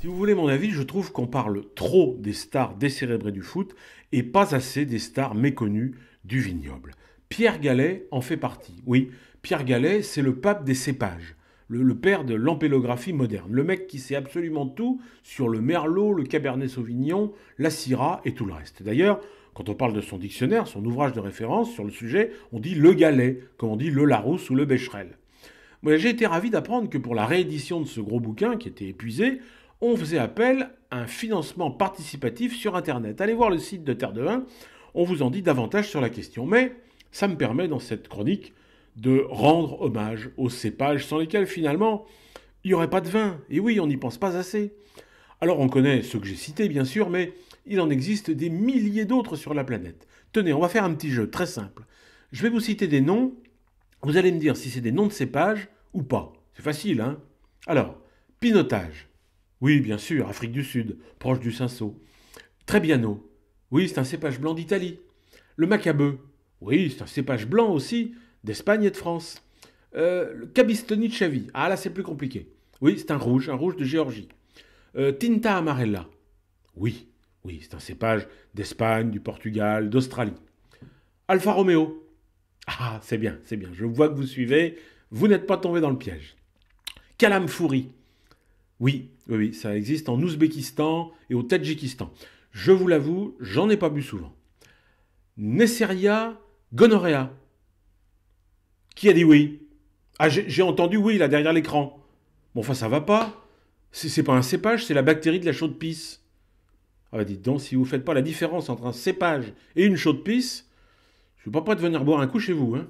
Si vous voulez mon avis, je trouve qu'on parle trop des stars décérébrées du foot et pas assez des stars méconnues du vignoble. Pierre Gallet en fait partie. Oui, Pierre Gallet, c'est le pape des cépages, le, père de l'ampélographie moderne, le mec qui sait absolument tout sur le merlot, le cabernet sauvignon, la syrah et tout le reste. D'ailleurs, quand on parle de son dictionnaire, son ouvrage de référence sur le sujet, on dit le Gallet, comme on dit le Larousse ou le Becherel. j'ai été ravi d'apprendre que pour la réédition de ce gros bouquin qui était épuisé, on faisait appel à un financement participatif sur Internet. Allez voir le site de Terre de Vin, on vous en dit davantage sur la question. Mais ça me permet dans cette chronique de rendre hommage aux cépages sans lesquels finalement il n'y aurait pas de vin. Et oui, on n'y pense pas assez. Alors on connaît ceux que j'ai cités bien sûr, mais il en existe des milliers d'autres sur la planète. Tenez, on va faire un petit jeu très simple. Je vais vous citer des noms, vous allez me dire si c'est des noms de cépages ou pas. C'est facile, hein Alors, pinotage, oui, bien sûr, Afrique du Sud, proche du bien Trebbiano. Oh. Oui, c'est un cépage blanc d'Italie. Le macabeu. Oui, c'est un cépage blanc aussi, d'Espagne et de France. Euh, le Cabistoni de Chavi. Ah là, c'est plus compliqué. Oui, c'est un rouge, un rouge de Géorgie. Euh, Tinta Amarella. Oui, oui, c'est un cépage d'Espagne, du Portugal, d'Australie. Alfa Romeo. Ah, c'est bien, c'est bien. Je vois que vous suivez. Vous n'êtes pas tombé dans le piège. Calam oui, oui, ça existe en Ouzbékistan et au Tadjikistan. Je vous l'avoue, j'en ai pas bu souvent. Nesseria gonorrhea. Qui a dit oui Ah, j'ai entendu oui, là, derrière l'écran. Bon, enfin, ça va pas. C'est pas un cépage, c'est la bactérie de la chaude pisse. Ah bah dites donc, si vous ne faites pas la différence entre un cépage et une chaude pisse, je ne suis pas prêt de venir boire un coup chez vous. Hein.